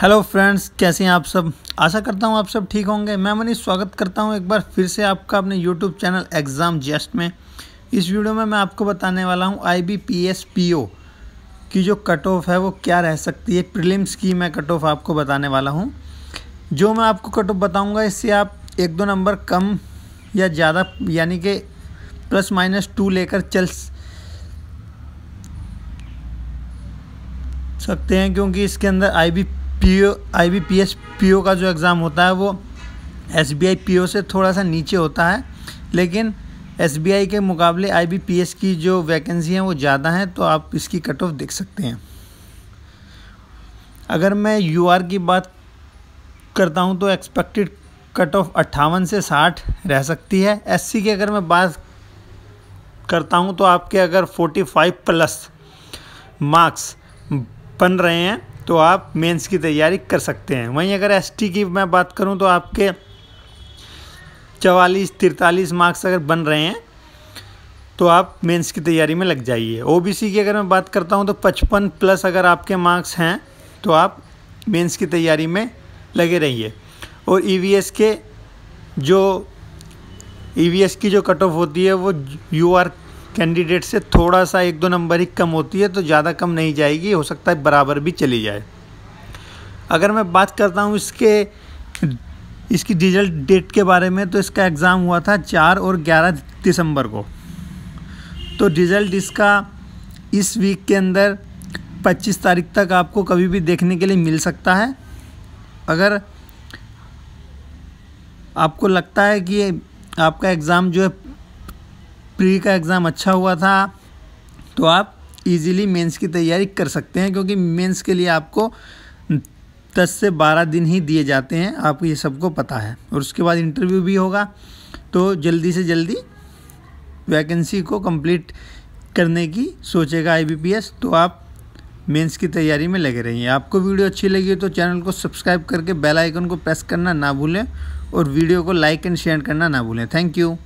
hello friends कैसे हैं आप सब आशा करता हूं आप सब ठीक होंगे मैं मनीष स्वागत करता हूं एक बार फिर से आपका अपने यूट्यूब चैनल एग्ज़ाम जस्ट में इस वीडियो में मैं आपको बताने वाला हूं I B P S P O की जो कट ऑफ है वो क्या रह सकती है प्रीलिम्स की मैं कट ऑफ आपको बताने वाला हूँ जो मैं आपको कट ऑफ बताऊँगा इससे आप एक दो नंबर कम या ज़्यादा यानी कि प्लस माइनस टू लेकर चल सकते हैं क्योंकि इसके अंदर I B P O I B P S P O का जो एग्ज़ाम होता है वो S B I P O से थोड़ा सा नीचे होता है लेकिन एस बी आई के मुकाबले आई बी पी एस की जो वैकेंसी हैं वो ज़्यादा हैं तो आप इसकी कट ऑफ देख सकते हैं अगर मैं यू आर की बात करता हूँ तो एक्सपेक्टेड कट ऑफ अट्ठावन से साठ रह सकती है एस सी की अगर मैं बात करता हूँ तो आपके अगर फोर्टी फाइव प्लस मार्क्स बन रहे हैं तो आप मेंस की तैयारी कर सकते हैं वहीं अगर एसटी की मैं बात करूं तो आपके चवालीस तिरतालीस मार्क्स अगर बन रहे हैं तो आप मेंस की तैयारी में लग जाइए ओबीसी की अगर मैं बात करता हूं तो पचपन प्लस अगर आपके मार्क्स हैं तो आप मेंस की तैयारी में लगे रहिए और ईवीएस e के जो ईवीएस e की जो कट ऑफ होती है वो यू आर कैंडिडेट से थोड़ा सा एक दो नंबर ही कम होती है तो ज़्यादा कम नहीं जाएगी हो सकता है बराबर भी चली जाए अगर मैं बात करता हूँ इसके इसकी रिजल्ट डेट के बारे में तो इसका एग्ज़ाम हुआ था चार और ग्यारह दिसंबर को तो रिज़ल्ट इसका इस वीक के अंदर 25 तारीख तक आपको कभी भी देखने के लिए मिल सकता है अगर आपको लगता है कि आपका एग्ज़ाम जो है प्री का एग्ज़ाम अच्छा हुआ था तो आप इजीली मेंस की तैयारी कर सकते हैं क्योंकि मेंस के लिए आपको दस से बारह दिन ही दिए जाते हैं आपको ये सबको पता है और उसके बाद इंटरव्यू भी होगा तो जल्दी से जल्दी वैकेंसी को कंप्लीट करने की सोचेगा आईबीपीएस तो आप मेंस की तैयारी में लगे रहिए आपको वीडियो अच्छी लगी तो चैनल को सब्सक्राइब करके बेलाइकन को प्रेस करना ना भूलें और वीडियो को लाइक एंड शेयर करना ना भूलें थैंक यू